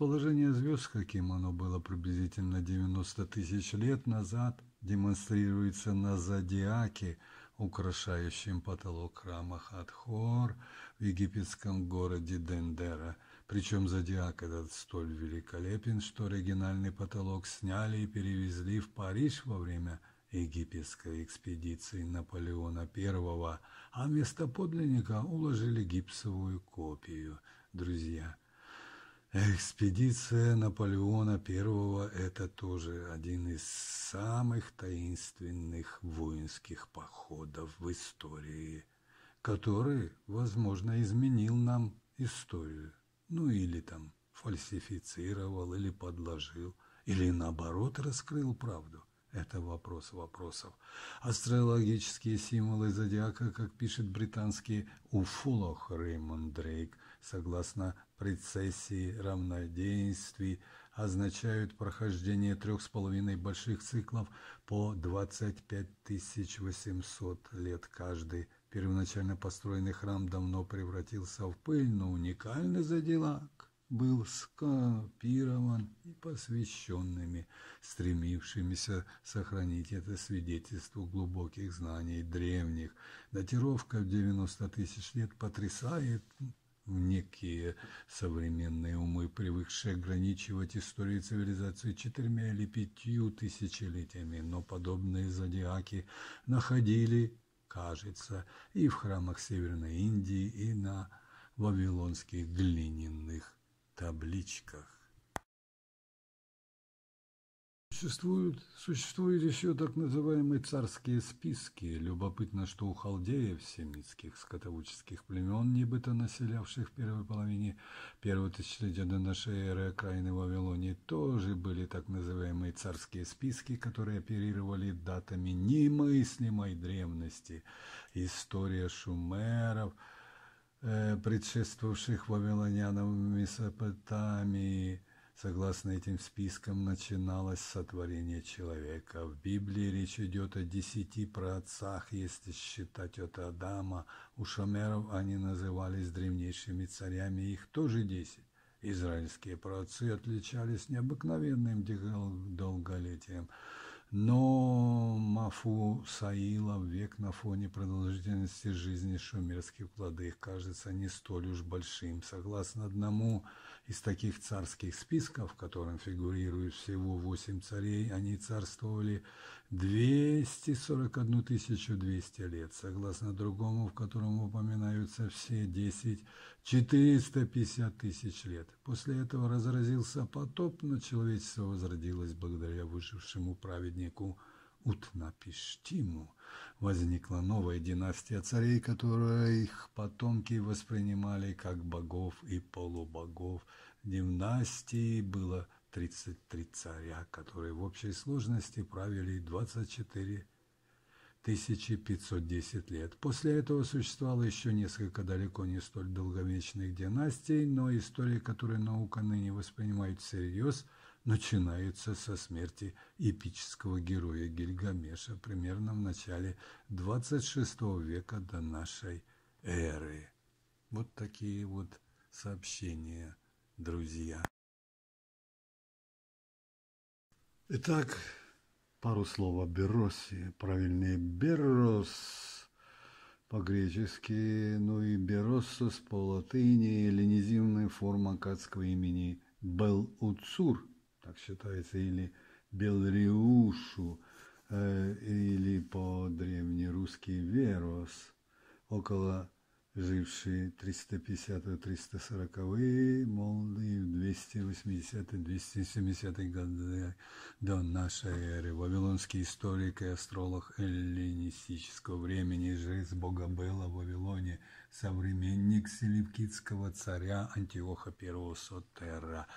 Расположение звезд, каким оно было приблизительно 90 тысяч лет назад, демонстрируется на зодиаке, украшающем потолок храма Хатхор в египетском городе Дендера. Причем зодиак этот столь великолепен, что оригинальный потолок сняли и перевезли в Париж во время египетской экспедиции Наполеона I, а вместо подлинника уложили гипсовую копию. Друзья, Экспедиция Наполеона I – это тоже один из самых таинственных воинских походов в истории, который, возможно, изменил нам историю, ну или там фальсифицировал, или подложил, или наоборот раскрыл правду. Это вопрос вопросов. Астрологические символы зодиака, как пишет британский уфолог Реймонд Дрейк, согласно прецессии равнодействий, означают прохождение трех с половиной больших циклов по 25 800 лет каждый. Первоначально построенный храм давно превратился в пыль, но уникальный зодиак был скопирован и посвященными, стремившимися сохранить это свидетельство глубоких знаний древних. Датировка в 90 тысяч лет потрясает некие современные умы, привыкшие ограничивать историю цивилизации четырьмя или пятью тысячелетиями, но подобные зодиаки находили, кажется, и в храмах Северной Индии, и на вавилонских глиняных табличках. Существуют, существуют еще так называемые царские списки. Любопытно, что у халдеев семитских скотоводческих племен, небыто населявших в первой половине первого тысячелетия до нашей эры окраины Вавилонии, тоже были так называемые царские списки, которые оперировали датами немыслимой древности. История шумеров – предшествовавших вавилонянам в Месопотамии. Согласно этим спискам, начиналось сотворение человека. В Библии речь идет о десяти праотцах, если считать от Адама. У шамеров они назывались древнейшими царями, их тоже десять. Израильские праотцы отличались необыкновенным долголетием. Но Мафу Саила век на фоне продолжительности жизни шумерских владык кажется не столь уж большим. Согласно одному из таких царских списков, в котором фигурируют всего восемь царей, они царствовали 241 200 лет, согласно другому, в котором упоминаются все 10, 450 тысяч лет. После этого разразился потоп, но человечество возродилось благодаря выжившему праведнику Утнапиштиму. Возникла новая династия царей, которых потомки воспринимали как богов и полубогов. Династии было – 33 царя, которые в общей сложности правили 24 1510 лет. После этого существовало еще несколько далеко не столь долговечных династий, но история, которые наука ныне воспринимает всерьез, начинается со смерти эпического героя Гильгамеша примерно в начале 26 века до нашей эры. Вот такие вот сообщения, друзья. Итак, пару слов о Беросе. Правильнее Берос по-гречески, ну и Беросос по-латыни, эллинизированная форма катского имени Белуцур, так считается, или Белриушу, э, или по-древнерусски Верос, около жившие 350-340-е, молодые в 280-270-е годы до нашей эры. Вавилонский историк и астролог эллинистического времени жрец бога Бела в Вавилоне, современник селевкидского царя Антиоха I Сотера,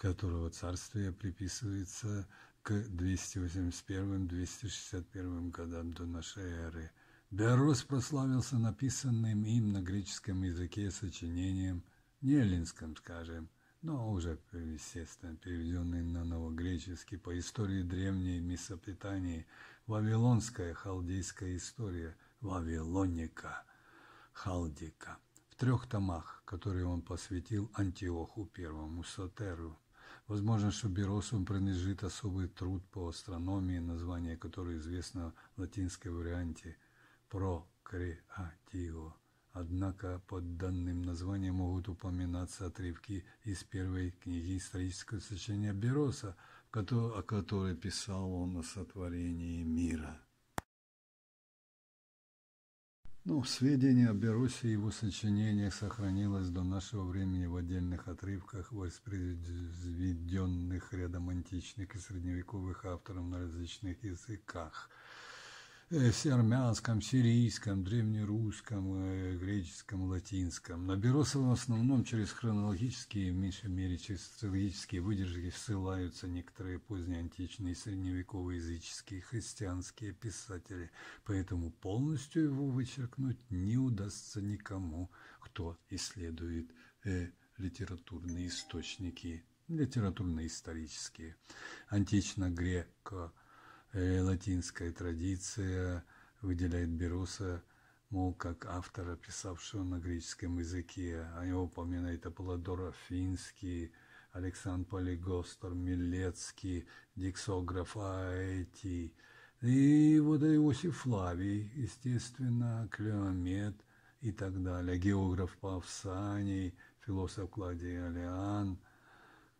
которого царствие приписывается к 281-261 годам до нашей эры. Берус прославился написанным им на греческом языке сочинением, не эллинском, скажем, но уже, естественно, переведенным на новогреческий по истории древней Месопотамии «Вавилонская халдейская история» «Вавилоника» Халдика в трех томах, которые он посвятил Антиоху первому Сотеру. Возможно, что Беросу принадлежит особый труд по астрономии, название которого известно в латинской варианте – прокреатио. Однако под данным названием могут упоминаться отрывки из первой книги исторического сочинения Бероса, о которой писал он о сотворении мира. Но сведения о Беросе и его сочинениях сохранилось до нашего времени в отдельных отрывках, воспроизведенных рядом античных и средневековых авторов на различных языках армянском, э, сирийском, древнерусском, э, греческом, латинском. На Беросова в основном через хронологические, в меньшей мере через стратегические выдержки ссылаются некоторые поздние античные и средневековые языческие христианские писатели, поэтому полностью его вычеркнуть не удастся никому, кто исследует э, литературные источники, литературно-исторические, антично-греко-античные Э, латинская традиция выделяет Беруса, мол, как автора, писавшего на греческом языке. О него упоминает Аполлодор Афинский, Александр Полигостер, Милецкий, Диксограф Аэти. И вот Иосиф Флавий, естественно, Клеомет и так далее, географ Павсаний, философ Кладий Алиан –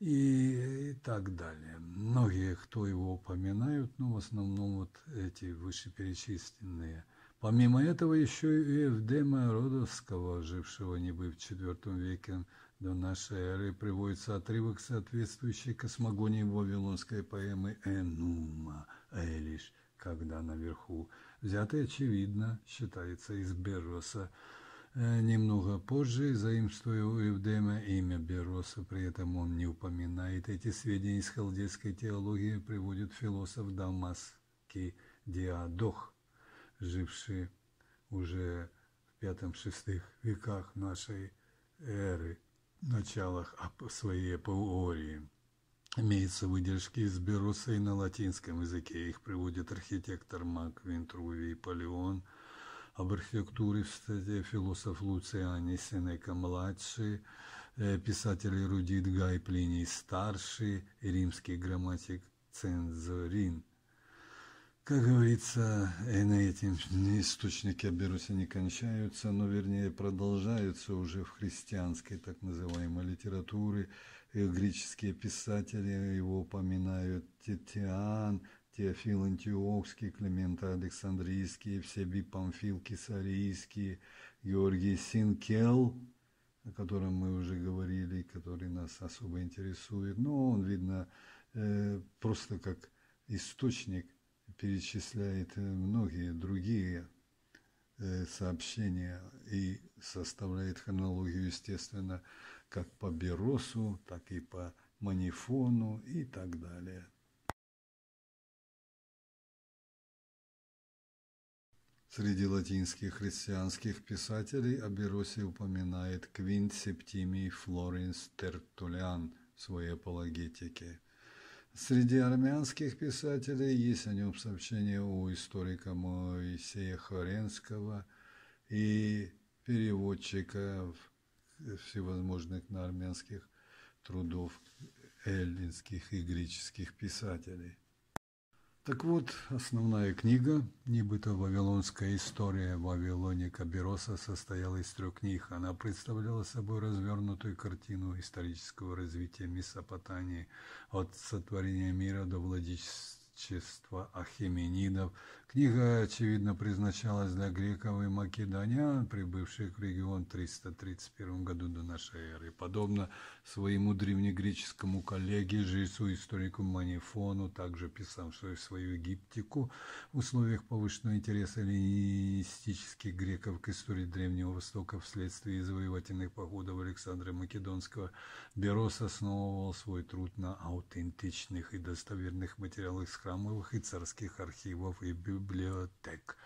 и так далее. Многие, кто его упоминают, ну, в основном вот эти вышеперечисленные. Помимо этого, еще и Евдема Родовского, жившего небы в IV веке до нашей эры, приводится отрывок, соответствующий космогонии вавилонской поэмы «Энума Элиш», когда наверху, взятый, очевидно, считается из Берроса, Э, немного позже, заимствуя у Евдема имя Бероса, при этом он не упоминает эти сведения из халдейской теологии, приводит философ Дамаски Диадох, живший уже в пятом-шестых веках нашей эры, началах своей апоории. Имеются выдержки из Бероса и на латинском языке. Их приводит архитектор Мак Винтруви и Палеон – архитектуре, в статье философ Луциани Сенека-младший, э, писатель эрудит Гай Плиний Старший, римский грамматик Цензорин. Как говорится, и э, на этом источники, я берусь, они кончаются, но, вернее, продолжаются уже в христианской так называемой литературе. И э, греческие писатели его упоминают, Титиан, Теофил Антиохский, Климент Александрийский, Всеби Памфил Кисарийский, Георгий Синкел, о котором мы уже говорили, который нас особо интересует. Но он, видно, э, просто как источник перечисляет э, многие другие э, сообщения и составляет хронологию, естественно, как по Беросу, так и по Манифону и так далее. Среди латинских христианских писателей о Беросе упоминает Квинт Септимий Флоренс Тертулиан в своей апологетике. Среди армянских писателей есть о нем сообщение у историка Моисея Хоренского и переводчика всевозможных на армянских трудов эллинских и греческих писателей. Так вот, основная книга, небыто вавилонская история Вавилоне Кабироса, состояла из трех книг. Она представляла собой развернутую картину исторического развития Месопотамии от сотворения мира до владычества отчество ахименидов. Книга, очевидно, предназначалась для греков и македонян, прибывших в регион в 331 году до нашей эры. Подобно своему древнегреческому коллеге, жрецу-историку Манифону, также писавшему свою Египтику, в условиях повышенного интереса ленистических греков к истории Древнего Востока вследствие завоевательных походов Александра Македонского, Берос основывал свой труд на аутентичных и достоверных материалах храмовых и царских архивов и библиотек.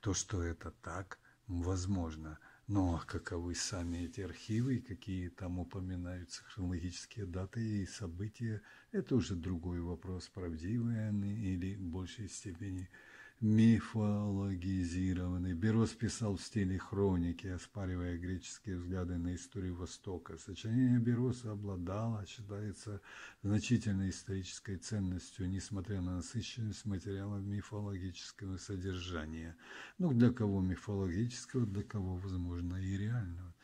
То, что это так, возможно. Но каковы сами эти архивы, какие там упоминаются хронологические даты и события, это уже другой вопрос, правдивые они или в большей степени – мифологизированный Берос писал в стиле хроники, оспаривая греческие взгляды на историю Востока. Сочинение Бероса обладало, считается, значительной исторической ценностью, несмотря на насыщенность материала мифологического содержания. Ну, для кого мифологического, для кого, возможно, и реального.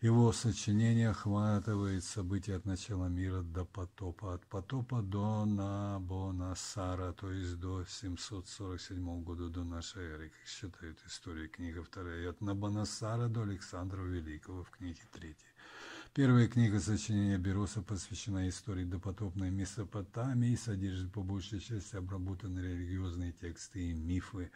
Его сочинение охватывает события от начала мира до потопа, от потопа до Набонасара, то есть до 747 года до нашей эры, как считают истории книга вторая, и от Набонасара до Александра Великого в книге 3. Первая книга сочинения Бероса посвящена истории допотопной Месопотамии и содержит по большей части обработанные религиозные тексты и мифы.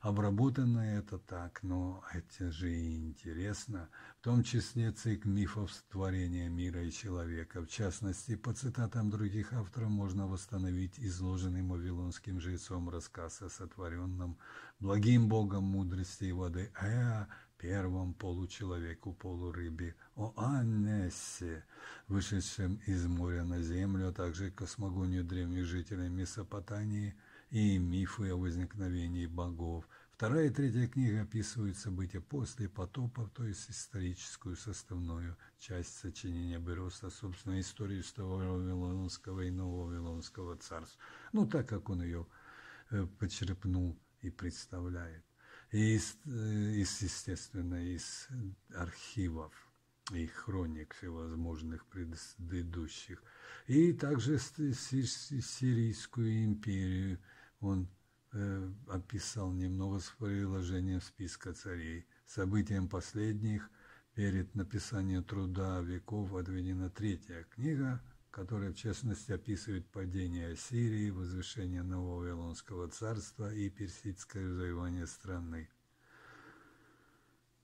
Обработанные это так, но это же и интересно, в том числе цикл мифов творения мира и человека. В частности, по цитатам других авторов можно восстановить изложенный вавилонским жрецом рассказ о сотворенном благим богом мудрости и воды Эа, первом получеловеку-полурыбе, о Аннесе, вышедшем из моря на землю, а также космогонию древних жителей Месопотамии и мифы о возникновении богов. Вторая и третья книга описывают события после потопов, то есть историческую составную часть сочинения Бероста, собственно, историю Старого Вавилонского и Нового Вавилонского царства, ну, так как он ее э, почерпнул и представляет и из, э, из, естественно, из архивов и хроник всевозможных предыдущих. И также Сирийскую империю он э, описал немного с приложением списка царей. Событием последних перед написанием труда веков отведена третья книга – которые в частности описывают падение Ассирии, возвышение Нового Вавилонского царства и персидское завоевание страны.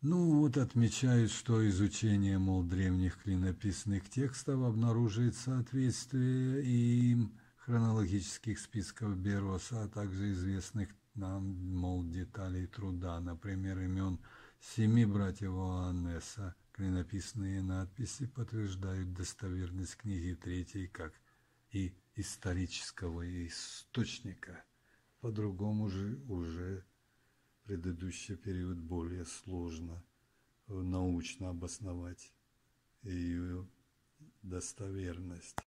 Ну вот отмечают, что изучение, мол, древних клинописных текстов обнаруживает соответствие им хронологических списков Бероса, а также известных нам, мол, деталей труда, например, имен семи братьев Иоаннеса, Клинописные надписи подтверждают достоверность книги третьей как и исторического источника. По-другому же уже предыдущий период более сложно э, научно обосновать ее достоверность.